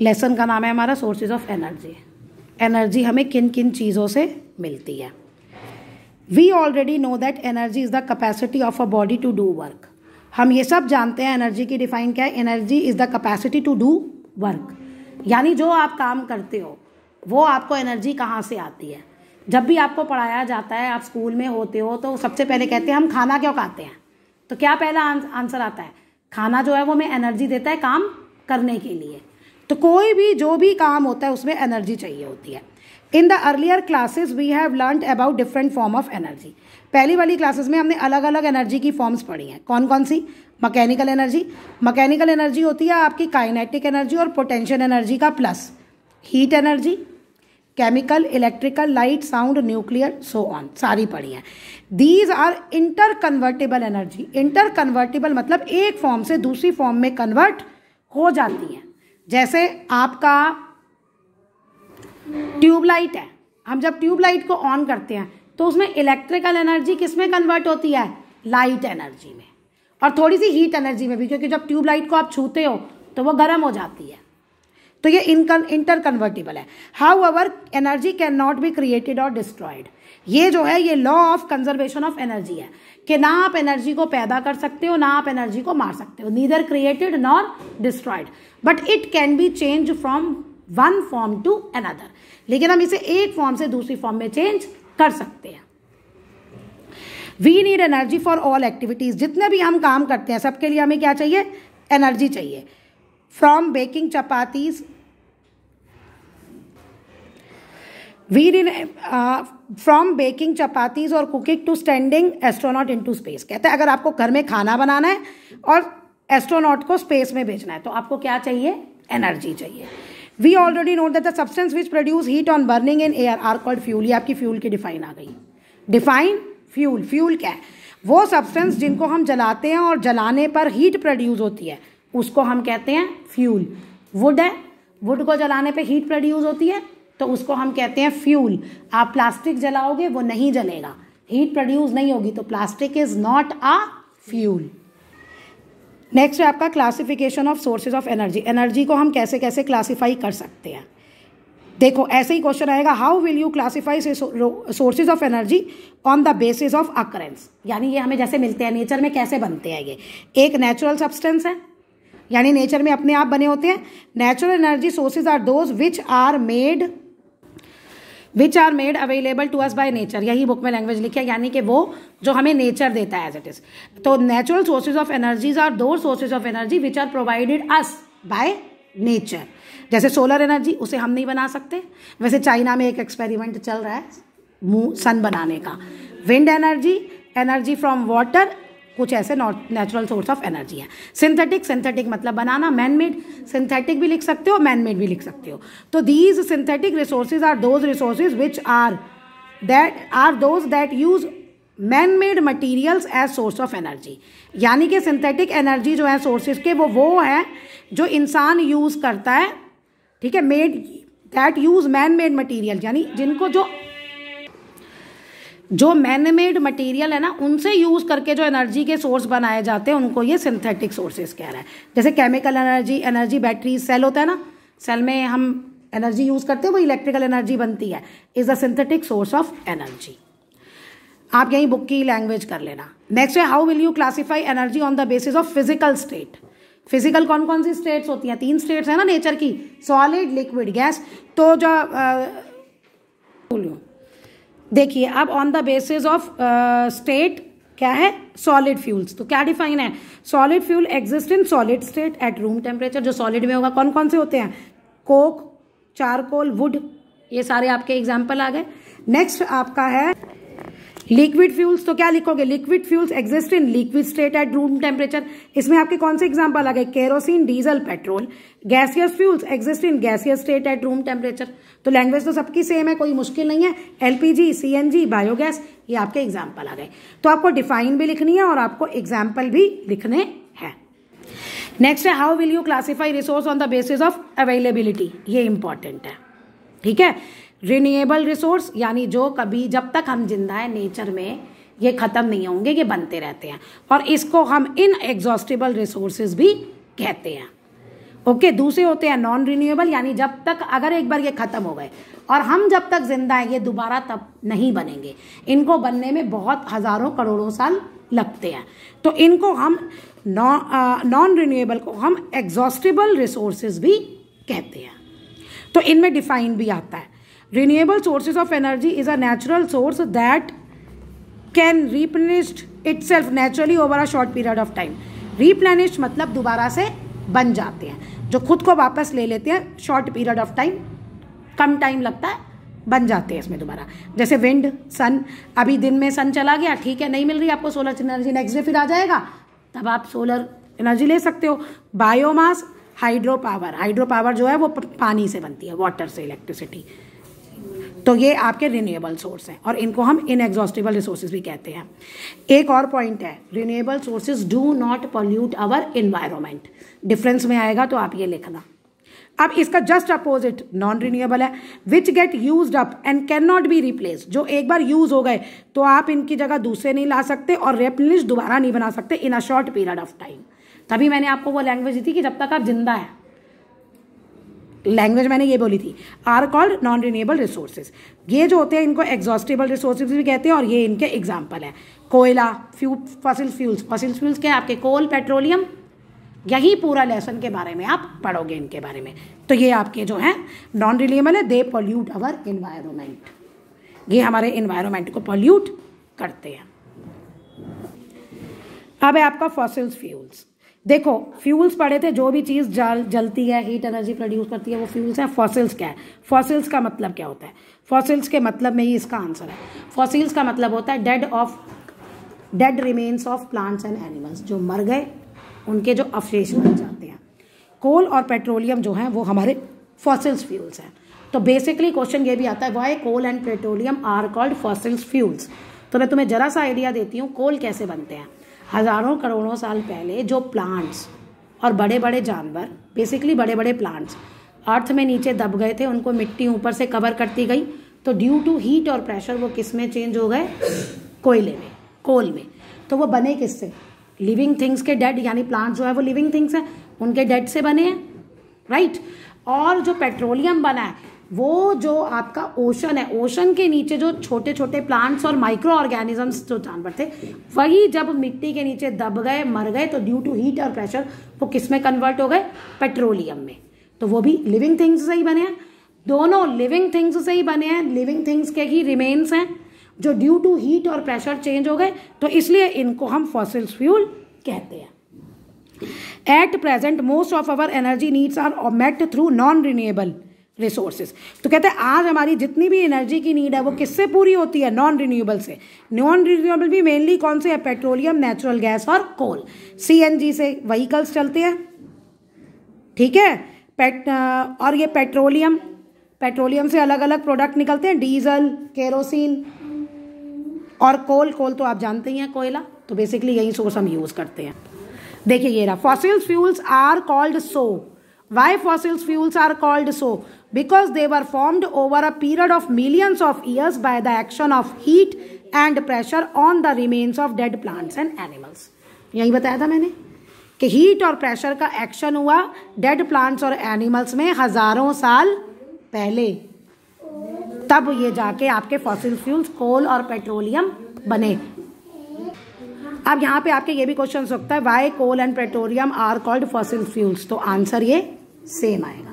Lesson का नाम है हमारा सोर्सेज ऑफ एनर्जी एनर्जी हमें किन किन चीज़ों से मिलती है we already know that energy is the capacity of a body to do work हम ये सब जानते हैं एनर्जी की डिफाइन क्या है energy is the capacity to do work यानी जो आप काम करते हो वो आपको एनर्जी कहाँ से आती है जब भी आपको पढ़ाया जाता है आप स्कूल में होते हो तो सबसे पहले कहते हैं हम खाना क्यों खाते हैं तो क्या पहला आंसर आता है खाना जो है वो हमें एनर्जी देता है काम करने के लिए तो कोई भी जो भी काम होता है उसमें एनर्जी चाहिए होती है in the earlier classes we have learn about different form of energy पहली वाली क्लासेस में हमने अलग अलग एनर्जी की फॉर्म्स पढ़ी हैं कौन कौन सी मकैनिकल एनर्जी मकैनिकल एनर्जी होती है आपकी काइनेटिक एनर्जी और पोटेंशियल एनर्जी का plus heat energy chemical electrical light sound nuclear so on सारी पढ़ी हैं these are inter convertible energy inter convertible मतलब एक फॉर्म से दूसरी फॉर्म में कन्वर्ट हो जाती हैं जैसे आपका ट्यूबलाइट है हम जब ट्यूबलाइट को ऑन करते हैं तो उसमें इलेक्ट्रिकल एनर्जी किस में कन्वर्ट होती है लाइट एनर्जी में और थोड़ी सी हीट एनर्जी में भी क्योंकि जब ट्यूबलाइट को आप छूते हो तो वो गर्म हो जाती है तो ये इनकन इंटर कन्वर्टेबल है however energy can not be created और डिस्ट्रॉयड ये जो है ये law of conservation of energy है कि ना आप एनर्जी को पैदा कर सकते हो ना आप एनर्जी को मार सकते हो neither created nor destroyed but it can be change from one form to another लेकिन हम इसे एक फॉर्म से दूसरी फॉर्म में चेंज कर सकते हैं we need energy for all activities जितने भी हम काम करते हैं सबके लिए हमें क्या चाहिए एनर्जी चाहिए फ्रॉम बेकिंग चपातीज वी रिन फ्रॉम बेकिंग चपातीज और cooking to standing astronaut into space कहते हैं अगर आपको घर में खाना बनाना है और एस्ट्रोनॉट को स्पेस में भेजना है तो आपको क्या चाहिए एनर्जी चाहिए we already note that the substance which produce heat on burning in air are called fuel ये आपकी फ्यूल की डिफाइन आ गई डिफाइन फ्यूल फ्यूल क्या है वो सब्सटेंस जिनको हम जलाते हैं और जलाने पर हीट प्रोड्यूस होती है उसको हम कहते हैं फ्यूल वुड है वुड को जलाने पे हीट प्रोड्यूस होती है तो उसको हम कहते हैं फ्यूल आप प्लास्टिक जलाओगे वो नहीं जलेगा हीट प्रोड्यूस नहीं होगी तो plastic is not a fuel next है आपका classification of sources of energy energy को हम कैसे कैसे क्लासीफाई कर सकते हैं देखो ऐसे ही क्वेश्चन आएगा how will you classify sources of energy on the basis of occurrence यानी ये हमें जैसे मिलते हैं नेचर में कैसे बनते हैं ये एक नेचुरल सब्सटेंस है यानी नेचर में अपने आप बने होते हैं natural energy sources are those which are made which are made available to us by nature यही बुक में लैंग्वेज लिखी है यानी कि वो जो हमें नेचर देता है एज इट इज़ तो natural sources of energies are those sources of energy which are provided us by nature जैसे सोलर एनर्जी उसे हम नहीं बना सकते वैसे चाइना में एक एक्सपेरिमेंट चल रहा है सन बनाने का wind energy energy from water कुछ ऐसे नेचुरल सोर्स ऑफ एनर्जी हैं सिंथेटिक सिंथेटिक मतलब बनाना मैन मेड सिंथेटिक भी लिख सकते हो मैन मेड भी लिख सकते हो तो these synthetic resources are those resources which are that are those that use man made materials as source of energy यानी कि सिंथेटिक एनर्जी जो है सोर्सेज के वो वो है जो इंसान यूज़ करता है ठीक है made that use man made material यानी जिनको जो जो मैनमेड मटेरियल है ना उनसे यूज़ करके जो एनर्जी के सोर्स बनाए जाते हैं उनको ये सिंथेटिक सोर्सेस कह रहा है जैसे chemical energy energy battery cell होता है ना सेल में हम एनर्जी यूज़ करते हैं वो इलेक्ट्रिकल एनर्जी बनती है is the synthetic source of energy आप यहीं बुक की लैंग्वेज कर लेना नेक्स्ट है how will you classify energy on the basis of physical state physical कौन कौन सी स्टेट्स होती हैं तीन स्टेट्स हैं ना नेचर की सॉलिड लिक्विड गैस तो जो बोलियो देखिए अब on the basis of state क्या है सॉलिड फ्यूल्स तो क्या डिफाइन है solid fuel exist in solid state at room temperature जो सॉलिड में होगा कौन कौन से होते हैं कोक चारकोल वुड ये सारे आपके एग्जाम्पल आ गए नेक्स्ट आपका है लिक्विड फ्यूल्स तो क्या लिखोगे liquid fuels exist in liquid state at room temperature इसमें आपके कौन से एग्जाम्पल आ गए kerosene diesel petrol gaseous fuels exist in gaseous state at room temperature तो लैंग्वेज तो सबकी सेम है कोई मुश्किल नहीं है एलपीजी सीएनजी बायोगैस ये आपके एग्जाम्पल आ गए तो आपको डिफाइन भी लिखनी है और आपको एग्जाम्पल भी लिखने हैं नेक्स्ट है how will you classify resource on the basis of availability ये इंपॉर्टेंट है ठीक है रिन्यूएबल रिसोर्स यानी जो कभी जब तक हम जिंदा है नेचर में ये ख़त्म नहीं होंगे ये बनते रहते हैं और इसको हम इन एग्जॉस्टेबल रिसोर्सेज भी कहते हैं ओके okay, दूसरे होते हैं नॉन रिन्यूएबल यानी जब तक अगर एक बार ये ख़त्म हो गए और हम जब तक जिंदा है ये दोबारा तब नहीं बनेंगे इनको बनने में बहुत हज़ारों करोड़ों साल लगते हैं तो इनको हम नॉन रिन्यूएबल को हम एग्जॉस्टेबल रिसोर्सेज भी कहते हैं तो इनमें डिफाइन भी आता है sources of energy is a natural source that can replenished itself naturally over a short period of time replenished मतलब दोबारा से बन जाते हैं जो खुद को वापस ले लेते हैं शॉर्ट पीरियड ऑफ टाइम कम टाइम लगता है बन जाते हैं इसमें दोबारा जैसे विंड सन अभी दिन में सन चला गया ठीक है नहीं मिल रही आपको सोलर एनर्जी नेक्स्ट डे फिर आ जाएगा तब आप सोलर एनर्जी ले सकते हो biomass hydro power hydro power जो है वो पानी से बनती है वाटर से इलेक्ट्रिसिटी तो ये आपके रिन्यूएबल सोर्स हैं और इनको हम इनएग्जॉस्टिबल रिसोर्सेज भी कहते हैं एक और पॉइंट है renewable sources do not pollute our environment difference में आएगा तो आप ये लिखना अब इसका जस्ट अपोजिट नॉन रिन्यूएबल है which get use up and can not be replace जो एक बार यूज हो गए तो आप इनकी जगह दूसरे नहीं ला सकते और रेपलिस्ट दोबारा नहीं बना सकते in a short period of time तभी मैंने आपको वो लैंग्वेज दी थी कि जब तक आप जिंदा हैं लैंग्वेज मैंने ये बोली थी are called non renewable resources ये जो होते हैं इनको एग्जॉस्टेबल रिसोर्सेज भी कहते हैं और ये इनके एग्जाम्पल हैं कोयला फ्यू फसिल फ्यूल्स फसिल फ्यूल्स क्या आपके कोल पेट्रोलियम यही पूरा लेसन के बारे में आप पढ़ोगे इनके बारे में तो ये आपके जो हैं नॉन रिलेबल है दे पोल्यूट अवर इन्वायरमेंट ये हमारे इन्वायरमेंट को पॉल्यूट करते हैं अब है आपका फॉसिल्स फ्यूल्स देखो फ्यूल्स पड़े थे जो भी चीज़ जल जलती है हीट एनर्जी प्रोड्यूस करती है वो फ्यूल्स है फॉसिल्स क्या है फॉसिल्स का मतलब क्या होता है फॉसिल्स के मतलब में ही इसका आंसर है फॉसिल्स का मतलब होता है dead of dead remains of plants and animals जो मर गए उनके जो अवशेष बन जाते हैं कोल और पेट्रोलियम जो हैं वो हमारे फॉसिल्स फ्यूल्स हैं तो बेसिकली क्वेश्चन ये भी आता है why coal and petroleum are called fossils fuels तो मैं तुम्हें जरा सा आइडिया देती हूँ कोल कैसे बनते हैं हज़ारों करोड़ों साल पहले जो प्लांट्स और बड़े बड़े जानवर बेसिकली बड़े बड़े प्लांट्स अर्थ में नीचे दब गए थे उनको मिट्टी ऊपर से कवर करती गई तो ड्यू टू हीट और प्रेशर वो किस में चेंज हो गए कोयले में कोल में तो वो बने किससे लिविंग थिंग्स के डेड यानी प्लांट जो है वो लिविंग थिंग्स हैं उनके डेड से बने हैं राइट और जो पेट्रोलियम बना है वो जो आपका ओशन है ओशन के नीचे जो छोटे छोटे प्लांट्स और माइक्रो ऑर्गेनिजम्स जो जानवर थे वही जब मिट्टी के नीचे दब गए मर गए तो ड्यू टू हीट और प्रेशर वो किस में कन्वर्ट हो गए पेट्रोलियम में तो वो भी लिविंग थिंग्स से ही बने हैं दोनों लिविंग थिंग्स से ही बने हैं लिविंग थिंग्स के ही रिमेन्स हैं जो ड्यू टू हीट और प्रेशर चेंज हो गए तो इसलिए इनको हम फॉसिल्स फ्यूल कहते हैं at present most of our energy needs are met through non renewable resources तो कहते हैं आज हमारी जितनी भी एनर्जी की नीड है वो किससे पूरी होती है नॉन रिन्यूएबल से नॉन रिन्यूएबल भी मेनली कौन से है पेट्रोलियम नेचुरल गैस और कोल सीएनजी से वहीकल्स चलते हैं ठीक है पेट uh, और ये पेट्रोलियम पेट्रोलियम से अलग अलग प्रोडक्ट निकलते हैं डीजल केरोसिन और कोल कोल तो आप जानते ही हैं कोयला तो बेसिकली यही सोर्स हम यूज़ करते हैं देखिए ये रहा fossil fuels are called so Why fossil fuels are called so? Because they were formed over a period of millions of years by the action of heat and pressure on the remains of dead plants and animals. यही बताया था मैंने कि heat और pressure का action हुआ dead plants और animals में हज़ारों साल पहले तब ये जाके आपके fossil fuels coal और petroleum बने अब यहाँ पे आपके ये भी क्वेश्चन हो सकता है why coal and petroleum are called fossil fuels तो आंसर ये same ion.